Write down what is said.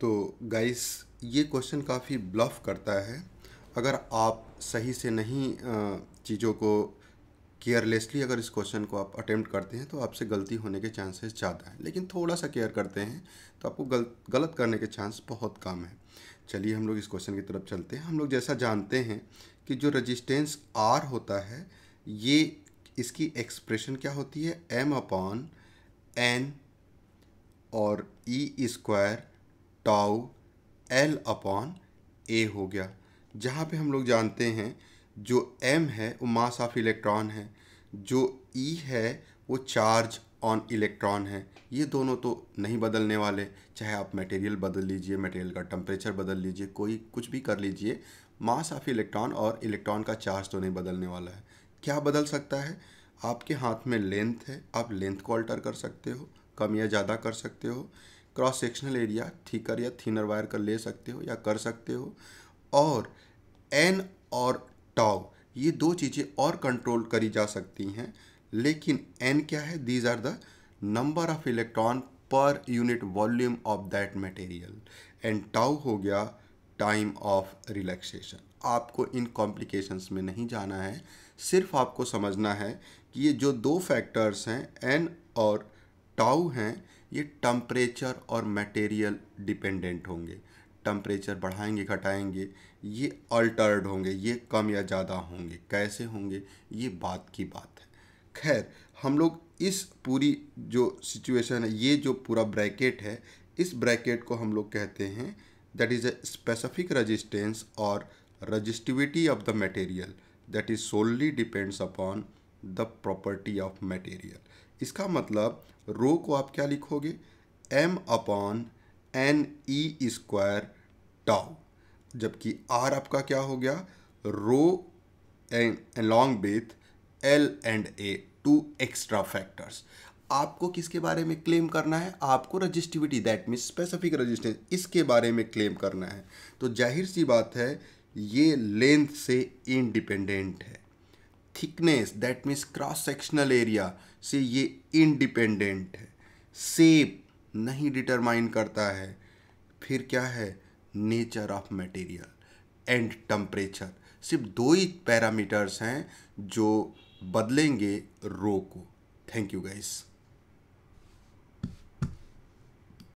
तो गाइस ये क्वेश्चन काफ़ी ब्लफ करता है अगर आप सही से नहीं चीज़ों को केयरलेसली अगर इस क्वेश्चन को आप अटेम्प्ट करते हैं तो आपसे गलती होने के चांसेस ज़्यादा हैं लेकिन थोड़ा सा केयर करते हैं तो आपको गल, गलत करने के चांस बहुत कम है चलिए हम लोग इस क्वेश्चन की तरफ चलते हैं हम लोग जैसा जानते हैं कि जो रजिस्टेंस आर होता है ये इसकी एक्सप्रेशन क्या होती है एम अपॉन एन और e e square tau l upon A हो गया जहाँ पे हम लोग जानते हैं जो एम है वो मास ऑफ इलेक्ट्रॉन है जो ई e है वो चार्ज ऑन इलेक्ट्रॉन है ये दोनों तो नहीं बदलने वाले चाहे आप मटेरियल बदल लीजिए मटेरियल का टम्परेचर बदल लीजिए कोई कुछ भी कर लीजिए मास ऑफ इलेक्ट्रॉन और इलेक्ट्रॉन का चार्ज तो नहीं बदलने वाला है क्या बदल सकता है आपके हाथ में लेंथ है आप लेंथ को अल्टर कर सकते हो कम या ज़्यादा कर सकते हो क्रॉस सेक्शनल एरिया थीकर या थिनर वायर का ले सकते हो या कर सकते हो और एन और टाव ये दो चीज़ें और कंट्रोल करी जा सकती हैं लेकिन एन क्या है these are the number of electron per unit volume of that material and tau हो गया टाइम ऑफ रिलैक्सेशन आपको इन कॉम्प्लिकेशंस में नहीं जाना है सिर्फ आपको समझना है कि ये जो दो फैक्टर्स हैं एन और टाउ हैं ये टम्परेचर और मटेरियल डिपेंडेंट होंगे टम्परेचर बढ़ाएंगे घटाएंगे ये अल्टर्ड होंगे ये कम या ज़्यादा होंगे कैसे होंगे ये बात की बात है खैर हम लोग इस पूरी जो सिचुएशन है ये जो पूरा ब्रैकेट है इस ब्रैकेट को हम लोग कहते हैं that is a specific resistance और resistivity of the material that is solely depends upon the property of material इसका मतलब रो को आप क्या लिखोगे m upon n e square tau जबकि आर आपका क्या हो गया rho and long with l and A two extra factors आपको किसके बारे में क्लेम करना है आपको resistivity that mean specific resistance इसके बारे में क्लेम करना है तो जाहिर सी बात है ये लेंथ से इंडिपेंडेंट है thickness that means cross sectional area से ये इनडिपेंडेंट है सेप नहीं डिटरमाइन करता है फिर क्या है nature of material and temperature सिर्फ दो ही पैरामीटर्स हैं जो बदलेंगे रो को थैंक यू गाइस